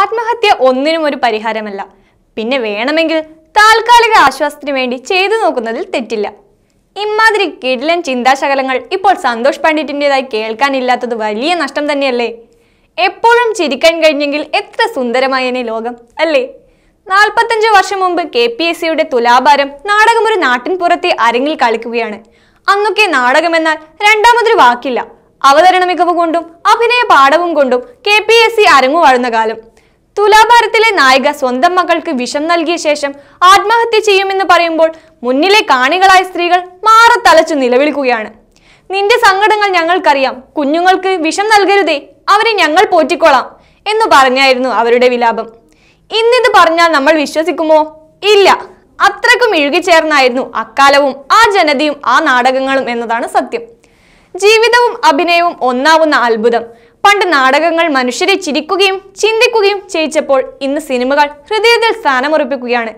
ആത്മഹത്യ ഒന്നിനും ഒരു പരിഹാരമല്ല പിന്നെ വേണമെങ്കിൽ താൽക്കാലിക ആശ്വാസത്തിന് വേണ്ടി ചെയ്തു നോക്കുന്നതിൽ തെറ്റില്ല ഇമാതിരി കിടിലൻ ചിന്താശകലങ്ങൾ ഇപ്പോൾ സന്തോഷ് പണ്ഡിറ്റിൻ്റെതായി കേൾക്കാനില്ലാത്തത് വലിയ നഷ്ടം തന്നെയല്ലേ എപ്പോഴും ചിരിക്കാൻ കഴിഞ്ഞെങ്കിൽ എത്ര സുന്ദരമായേനെ ലോകം അല്ലേ നാൽപ്പത്തഞ്ച് വർഷം മുമ്പ് കെ പി എസ് സിയുടെ തുലാഭാരം നാടകം ഒരു നാട്ടിൻപുറത്തെ അരങ്ങിൽ കളിക്കുകയാണ് അന്നൊക്കെ നാടകമെന്നാൽ രണ്ടാമതൊരു വാക്കില്ല അവതരണ മികവ് കൊണ്ടും അഭിനയ പാഠവും കൊണ്ടും കെ പി എസ് സി അരങ്ങു വാഴുന്ന കാലം തുലാഭാരത്തിലെ നായിക സ്വന്തം മകൾക്ക് വിഷം നൽകിയ ശേഷം ആത്മഹത്യ ചെയ്യുമെന്ന് പറയുമ്പോൾ മുന്നിലെ കാണികളായ സ്ത്രീകൾ മാറി തലച്ചു നിലവിളിക്കുകയാണ് നിന്റെ സങ്കടങ്ങൾ ഞങ്ങൾക്കറിയാം കുഞ്ഞുങ്ങൾക്ക് വിഷം നൽകരുതേ അവരെ ഞങ്ങൾ പോറ്റിക്കോളാം എന്ന് പറഞ്ഞായിരുന്നു അവരുടെ വിലാപം ഇന്നിത് പറഞ്ഞാൽ നമ്മൾ വിശ്വസിക്കുമോ ഇല്ല അത്രക്കും ഇഴുകിച്ചേർന്നായിരുന്നു അക്കാലവും ആ ജനതയും ആ നാടകങ്ങളും എന്നതാണ് സത്യം ജീവിതവും അഭിനയവും ഒന്നാവുന്ന അത്ഭുതം പണ്ട് നാടകങ്ങൾ മനുഷ്യരെ ചിരിക്കുകയും ചിന്തിക്കുകയും ചെയ്യിച്ചപ്പോൾ ഇന്ന് സിനിമകൾ ഹൃദയത്തിൽ സ്ഥാനമുറപ്പിക്കുകയാണ്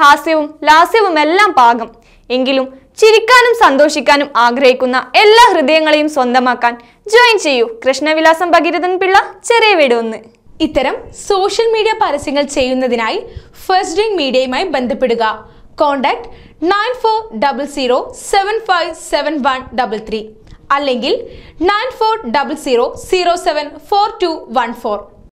ഹാസ്യവും ലാസ്യവും എല്ലാം പാകം എങ്കിലും ചിരിക്കാനും സന്തോഷിക്കാനും ആഗ്രഹിക്കുന്ന എല്ലാ ഹൃദയങ്ങളെയും സ്വന്തമാക്കാൻ ജോയിൻ ചെയ്യൂ കൃഷ്ണവിലാസം ഭഗീരഥൻ പിള്ള ചെറിയ വീട് ഒന്ന് ഇത്തരം സോഷ്യൽ മീഡിയ പരസ്യങ്ങൾ ചെയ്യുന്നതിനായി ഫസ്റ്റ് ഡേ മീഡിയയുമായി ബന്ധപ്പെടുക contact nine four double zero seven five seven one double three അല്ലെങ്കിൽ nine four double zero zero seven four two one four